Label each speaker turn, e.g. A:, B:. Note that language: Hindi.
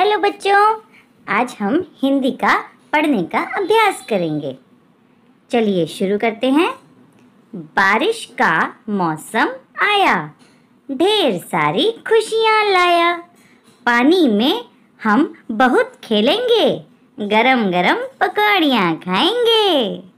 A: हेलो बच्चों आज हम हिंदी का पढ़ने का अभ्यास करेंगे चलिए शुरू करते हैं बारिश का मौसम आया ढेर सारी खुशियाँ लाया पानी में हम बहुत खेलेंगे गरम गरम पकौड़ियाँ खाएंगे